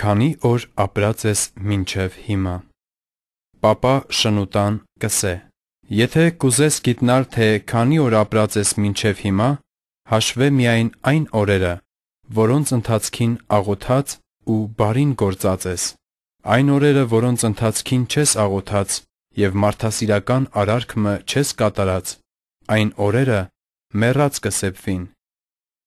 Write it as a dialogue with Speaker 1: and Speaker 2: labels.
Speaker 1: Քանի օր ապրած ես մինչև հիմա։ Պապա շնուտան կսե։ Եթե կուզես գիտնալ, թե քանի օր ապրած ես մինչև հիմա, հաշվե միայն այն օրերը, որոնց ընթացքին աղոթած ու բարին գործած ես։ Այն օրերը, որոնց ընթացքին չես աղոթած եւ մարդասիրական արարքմը չես կատարած, այն օրերը մեռած կսեփվին